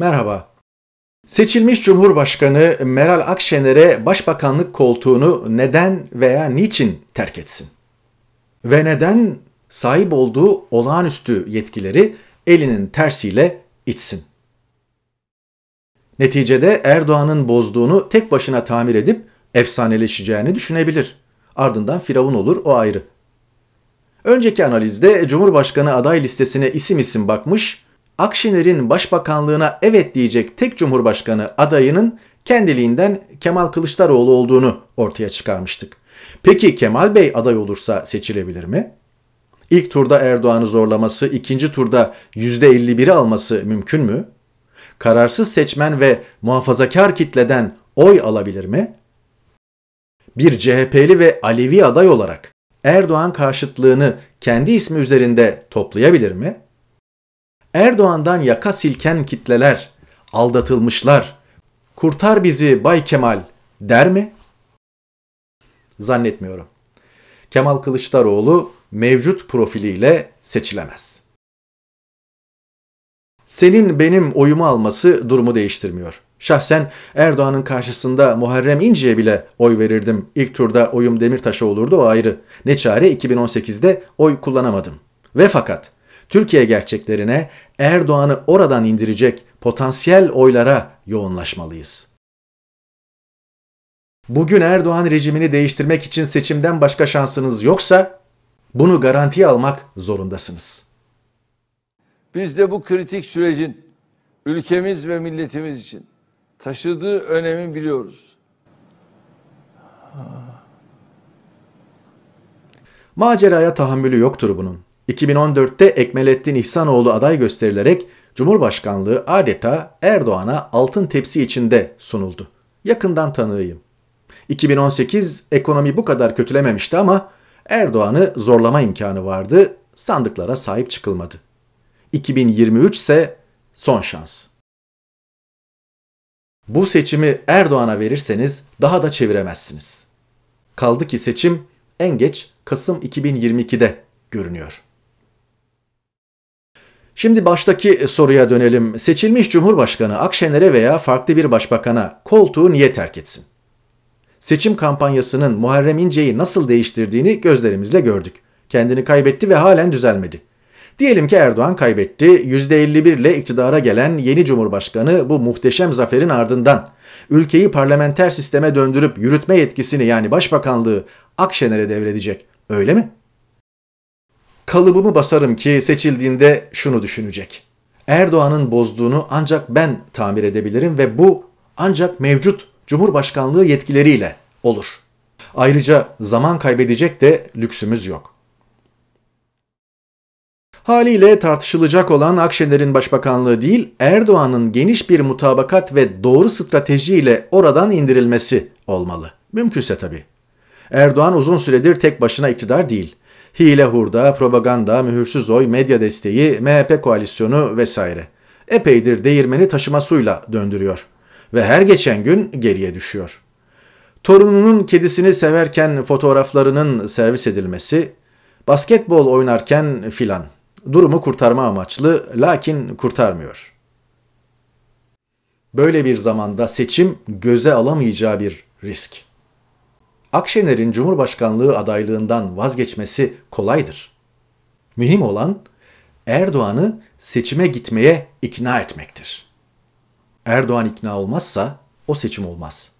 Merhaba. Seçilmiş Cumhurbaşkanı Meral Akşener'e başbakanlık koltuğunu neden veya niçin terk etsin? Ve neden sahip olduğu olağanüstü yetkileri elinin tersiyle itsin. Neticede Erdoğan'ın bozduğunu tek başına tamir edip efsaneleşeceğini düşünebilir. Ardından firavun olur o ayrı. Önceki analizde Cumhurbaşkanı aday listesine isim isim bakmış, Akşener'in başbakanlığına evet diyecek tek cumhurbaşkanı adayının kendiliğinden Kemal Kılıçdaroğlu olduğunu ortaya çıkarmıştık. Peki Kemal Bey aday olursa seçilebilir mi? İlk turda Erdoğan'ı zorlaması, ikinci turda %51'i alması mümkün mü? Kararsız seçmen ve muhafazakar kitleden oy alabilir mi? Bir CHP'li ve Alevi aday olarak Erdoğan karşıtlığını kendi ismi üzerinde toplayabilir mi?'' Erdoğan'dan yaka silken kitleler, aldatılmışlar, kurtar bizi Bay Kemal der mi? Zannetmiyorum. Kemal Kılıçdaroğlu mevcut profiliyle seçilemez. Senin benim oyumu alması durumu değiştirmiyor. Şahsen Erdoğan'ın karşısında Muharrem İnce'ye bile oy verirdim. İlk turda oyum Demirtaş'a olurdu o ayrı. Ne çare 2018'de oy kullanamadım. Ve fakat Türkiye gerçeklerine Erdoğan'ı oradan indirecek potansiyel oylara yoğunlaşmalıyız. Bugün Erdoğan rejimini değiştirmek için seçimden başka şansınız yoksa bunu garantiye almak zorundasınız. Biz de bu kritik sürecin ülkemiz ve milletimiz için taşıdığı önemi biliyoruz. Maceraya tahammülü yoktur bunun. 2014'te Ekmelettin İhsanoğlu aday gösterilerek Cumhurbaşkanlığı adeta Erdoğan'a altın tepsi içinde sunuldu. Yakından tanığıyım. 2018 ekonomi bu kadar kötülememişti ama Erdoğan'ı zorlama imkanı vardı. Sandıklara sahip çıkılmadı. 2023 ise son şans. Bu seçimi Erdoğan'a verirseniz daha da çeviremezsiniz. Kaldı ki seçim en geç Kasım 2022'de görünüyor. Şimdi baştaki e, soruya dönelim. Seçilmiş Cumhurbaşkanı Akşener'e veya farklı bir başbakana koltuğu niye terk etsin? Seçim kampanyasının Muharrem İnce'yi nasıl değiştirdiğini gözlerimizle gördük. Kendini kaybetti ve halen düzelmedi. Diyelim ki Erdoğan kaybetti. %51 ile iktidara gelen yeni Cumhurbaşkanı bu muhteşem zaferin ardından ülkeyi parlamenter sisteme döndürüp yürütme yetkisini yani başbakanlığı Akşener'e devredecek. Öyle mi? kalıbımı basarım ki seçildiğinde şunu düşünecek. Erdoğan'ın bozduğunu ancak ben tamir edebilirim ve bu ancak mevcut Cumhurbaşkanlığı yetkileriyle olur. Ayrıca zaman kaybedecek de lüksümüz yok. Haliyle tartışılacak olan Akşener'in başbakanlığı değil, Erdoğan'ın geniş bir mutabakat ve doğru stratejiyle oradan indirilmesi olmalı. Mümkünse tabii. Erdoğan uzun süredir tek başına iktidar değil. Hile hurda, propaganda, mühürsüz oy, medya desteği, MHP koalisyonu vesaire. Epeydir değirmeni taşıma suyla döndürüyor ve her geçen gün geriye düşüyor. Torununun kedisini severken fotoğraflarının servis edilmesi, basketbol oynarken filan. Durumu kurtarma amaçlı lakin kurtarmıyor. Böyle bir zamanda seçim göze alamayacağı bir risk. Akşener'in Cumhurbaşkanlığı adaylığından vazgeçmesi kolaydır. Mühim olan Erdoğan'ı seçime gitmeye ikna etmektir. Erdoğan ikna olmazsa o seçim olmaz.''